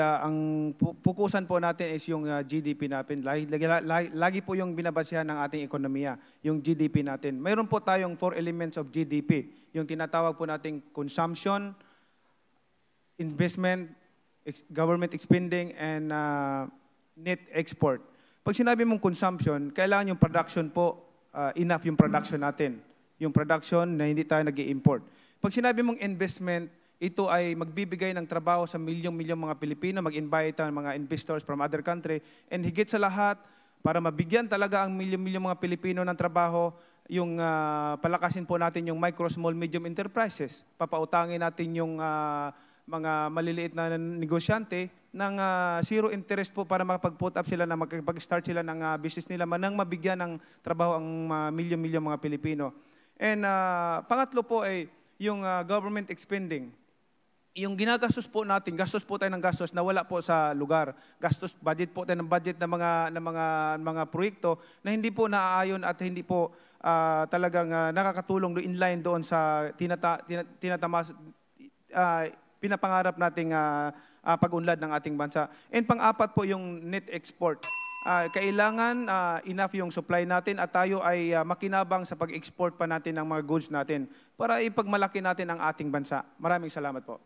uh, ang pukusan po natin is yung uh, ah, GDP natin. Lagi, lagi, lagi po yung binabasihan ng ating ekonomiya, yung GDP natin. Mayroon po tayong four elements of GDP. Yung tinatawag po nating consumption, investment, ex- government spending, and uh, net export. Pag sinabi mong consumption, kailangan yung production po, uh, enough yung production natin. Yung production na hindi tayo nag import Pag sinabi mong investment, ito ay magbibigay ng trabaho sa milyong-milyong mga Pilipino, mag-invite ang mga investors from other country, and higit sa lahat, para mabigyan talaga ang milyong-milyong mga Pilipino ng trabaho, yung uh, palakasin po natin yung micro, small, medium enterprises. Papautangin natin yung uh, mga maliliit na negosyante ng uh, zero interest po para makapag-put up sila na makapag-start sila ng uh, business nila manang mabigyan ng trabaho ang uh, milyon-milyon mga Pilipino. And uh, pangatlo po ay yung uh, government expending yung ginagastos po natin, gastos po tayo ng gastos na wala po sa lugar. Gastos, budget po tayo ng budget ng mga, ng mga, mga proyekto na hindi po naaayon at hindi po uh, talagang uh, nakakatulong in line doon sa tinata, tinatamas, uh, pinapangarap nating uh, uh, pag-unlad ng ating bansa. And pang-apat po yung net export. Uh, kailangan uh, enough yung supply natin at tayo ay uh, makinabang sa pag-export pa natin ng mga goods natin para ipagmalaki natin ang ating bansa. Maraming salamat po.